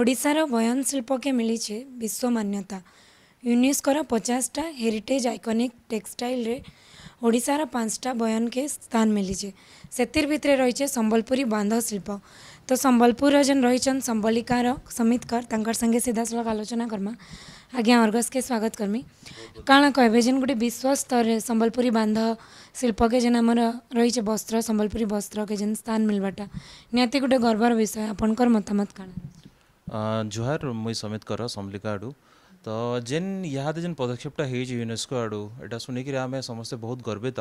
ଓଡ଼ିଶାର ବୟନ ଶିଳ୍ପକେ ମିଳିଛି ବିଶ୍ୱ ମାନ୍ୟତା ୟୁନେସ୍କୋର ପଚାଶଟା ହେରିଟେଜ୍ ଆଇକନିକ୍ ଟେକ୍ସଟାଇଲ୍ରେ ଓଡ଼ିଶାର ପାଞ୍ଚଟା ବୟନକେ ସ୍ଥାନ ମିଳିଛି ସେଥିର ଭିତରେ ରହିଛେ ସମ୍ବଲପୁରୀ ବାନ୍ଧ ଶିଳ୍ପ ତ ସମ୍ବଲପୁରର ଯେନ୍ ରହିଛନ୍ ସମ୍ବଲିକାର ସମିତ କର ତାଙ୍କର ସାଙ୍ଗେ ସିଧାସଳଖ ଆଲୋଚନା କର୍ମା ଆଜ୍ଞା ଅର୍ଗସ୍କେ ସ୍ୱାଗତ କର୍ମି କାଣା କହିବେ ଯେନ୍ ଗୋଟେ ବିଶ୍ୱ ସ୍ତରରେ ସମ୍ବଲପୁରୀ ବାନ୍ଧ ଶିଳ୍ପକେ ଯେନ୍ ଆମର ରହିଛେ ବସ୍ତ୍ର ସମ୍ବଲପୁରୀ ବସ୍ତ୍ରକେ ଯେନ୍ ସ୍ଥାନ ମିଳିବାଟା ନିହାତି ଗୋଟେ ଗର୍ବର ବିଷୟ ଆପଣଙ୍କର ମତାମତ କାଣା जुहार मुई समित कर समलिका आड़ तो जेन यहाँ जेन पदक्षेपटा हो यूनेस्को आड़ एटा शुणिक आम समस्त बहुत गर्वित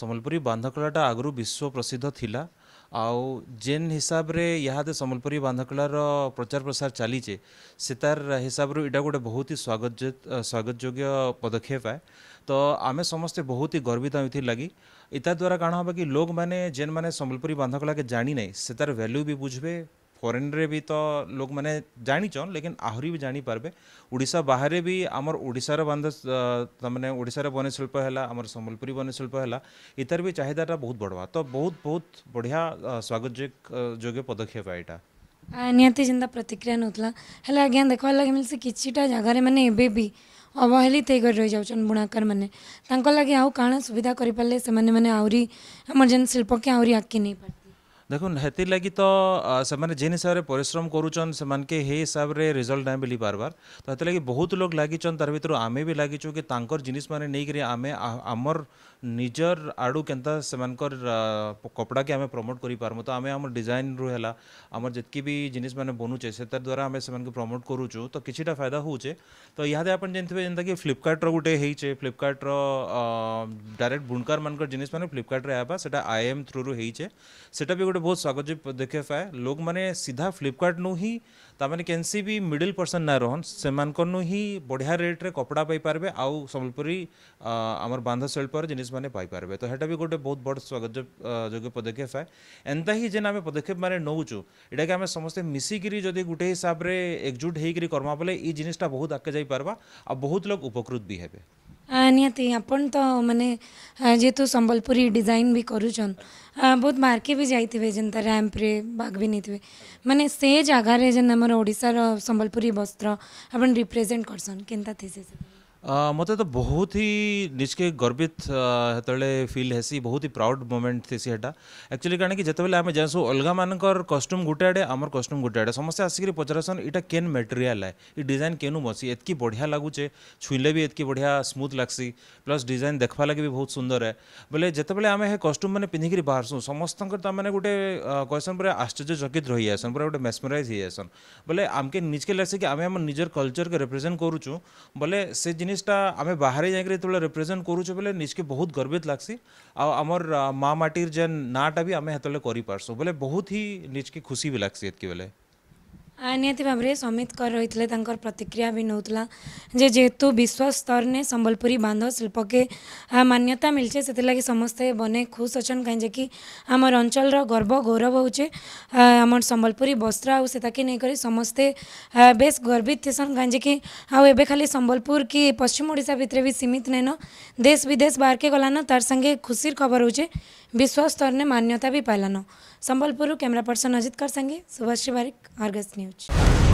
समलपुरी बांधकलाटा आगु विश्व प्रसिद्ध थी आउ जेन हिसाब रे यहाँ समलपुरी बांधकलार प्रचार प्रसार चलीचे से तार हिसाब रू या गोटे बहुत ही स्वागत स्वागत योग्य पदक्षेप है तो आम समस्ते बहुत ही गर्वित ये लगी इता द्वारा कण हाँ कि लोक मैंने जेन मैंने सम्बलपुरी बांधकला के जाणी ना से तार वैल्यू भी बुझे फरेन रे भी तो लोग मैंने जानीचन लेकिन आहरी भी जानी पारबे ओडिशा बाहरे भी आमर ओडिशार बांध तमाने ओडिशार बने शिल्प हैला आमर संबलपुरी बने शिल्प हैला इतर भी चाहिदाटा बहुत बढ़वा तो बहुत बहुत बढ़िया स्वागत ଯୋଗ୍ୟ ପଦକ୍ଷେପ ଏଇଟା ନିହାତି ଯେନ୍ତା ପ୍ରତିକ୍ରିୟା ନେଉଥିଲା ହେଲେ ଆଜ୍ଞା ଦେଖବାର୍ ଲାଗି ମିଲ୍ସି କିଛିଟା ଜାଗାରେ ମାନେ ଏବେ ବି ଅବହେଳିତ ହେଇକରି ରହିଯାଉଛନ୍ ବୁଣାକାରମାନେ ତାଙ୍କ ଲାଗି ଆଉ କାଣା ସୁବିଧା କରିପାରିଲେ ସେମାନେ ମାନେ ଆହୁରି ଆମର ଯେନ୍ ଶିଳ୍ପକେ ଆହୁରି ଆଗ୍କେ ନେଇପାରେ देखे लगी तो से जेन हिसाब से पिश्रम करुचन हिसाब से रिजल्ट ना मिली पार्बार तो हेती लगी बहुत लोग लगिचन तार भितर आम भी लगिचु कि जिनिस मैंने नहीं करें आमर निजर आड़ के कपड़ा के आम प्रमोट कर पार्म तो आम आम डिजाइन रू है आम जितकी भी जिनिस मैंने बनुचे से द्वारा आम से प्रमोट करुचु तो किसी फायदा हो तो इतने आप जानते जनता कि फ्लिपकार्टर गोटे हो फ्लिपकार्टर डायरेक्ट बुणकार मानक जिनिस मैंने फ्लिपकार्ट्रे आई एम थ्रु रू हो गोटे गोटे बहुत स्वागत पदक्षेप है लोग मैंने सीधा फ्लिपकार्ट नु हिंसा कैंसी भी मिडिल पर्सन ना रोन से मू ही बढ़िया रेट्रे कपड़ा पाइपारे आउ समबलपुरी आम बांध शिल्प जिनिस मैंने पारे तो हेटा भी गोटे बहुत बड़ स्वागत योग्य पदक्षेप है एंता ही जेन आम पदक्षेप मैंने नौचु यटा आम समस्ते मिसिकी जदि गोटे हिसाब से एकजुट होकर करमा बोले ये जिनिसा बहुत आगे जापरवा आ बहुत लोग उपकृत भी हे ନିହାତି ଆପଣ ତ ମାନେ ଯେହେତୁ ସମ୍ବଲପୁରୀ ଡିଜାଇନ୍ ବି କରୁଛନ୍ ବହୁତ ବାହାରକେ ବି ଯାଇଥିବେ ଯେନ୍ତା ରାମ୍ପରେ ଭାଗ ବି ନେଇଥିବେ ମାନେ ସେ ଜାଗାରେ ଯେନ୍ ଆମର ଓଡ଼ିଶାର ସମ୍ବଲପୁରୀ ବସ୍ତ୍ର ଆପଣ ରିପ୍ରେଜେଣ୍ଟ କରସନ୍ କେନ୍ତା ଥିସି ସେ मत तो बहुत ही निजके गर्वित हेतु फिल हेसी बहुत ही प्राउड मोमेंट थी हेटा एक्चुअली कारण कि जिते बेले आम जहाँ सब अलग मानकर कस्ट्यूम गोटे आड़े आम कस्ट्यूम गोटे आड़े समस्ते आसिक पचारसन इटा केन मेटेरियाल है ये डिजाइन केनु बसी एतकी बढ़िया लगुचे छुईले भी एतकी बढ़िया स्मूथ लग्सी प्लस डिजाइन देखा लगे भी बहुत सुंदर है बोले जिते बेले आम कस्ट्यूम मैंने पिधिकी बाहरसूँ समस्त मैंने गोटे कहसन पूरा आश्चर्यचकित रही जासन पूरा गोटे मेसमराइज हो बोले आमके निजके लगे कि आम निजर कलचर के रिप्रेजेंट करुचु बोले से जिन जिनिसटा आम बाहर जाते रिप्रेजेंट करुचे बहुत गर्वित लग्सी आमर माँ मटीर जेन नाटा भी आम से करसुँ बोले बहुत ही निजके खुशी भी लग्सी इतक बेले ନିହାତି ଭାବରେ ସମିତ କର ରହିଥିଲେ ତାଙ୍କର ପ୍ରତିକ୍ରିୟା ବି ନେଉଥିଲା ଯେ ଯେହେତୁ ବିଶ୍ୱ ସ୍ତରରେ ସମ୍ବଲପୁରୀ ବାନ୍ଧ ଶିଳ୍ପକେ ମାନ୍ୟତା ମିଳିଛେ ସେଥିଲାଗି ସମସ୍ତେ ବନେ ଖୁସ୍ ଅଛନ୍ କାହିଁଯେକି ଆମର ଅଞ୍ଚଳର ଗର୍ବ ଗୌରବ ହଉଛେ ଆମର ସମ୍ବଲପୁରୀ ବସ୍ତ୍ର ଆଉ ସେତାକେ ନେଇକରି ସମସ୍ତେ ବେଶ୍ ଗର୍ବିତ ଥିସନ୍ କାହିଁଯେକି ଆଉ ଏବେ ଖାଲି ସମ୍ବଲପୁର କି ପଶ୍ଚିମ ଓଡ଼ିଶା ଭିତରେ ବି ସୀମିତ ନାଇଁନ ଦେଶ ବିଦେଶ ବାହାରକେ ଗଲାନ ତାର ସାଙ୍ଗେ ଖୁସିର ଖବର ହଉଛେ विश्वास तोड़ने मान्यता भी पालन सम्बलपुर संबलपुर पर्सन अजित कर सुभाश्री सुभाष आर्गस न्यूज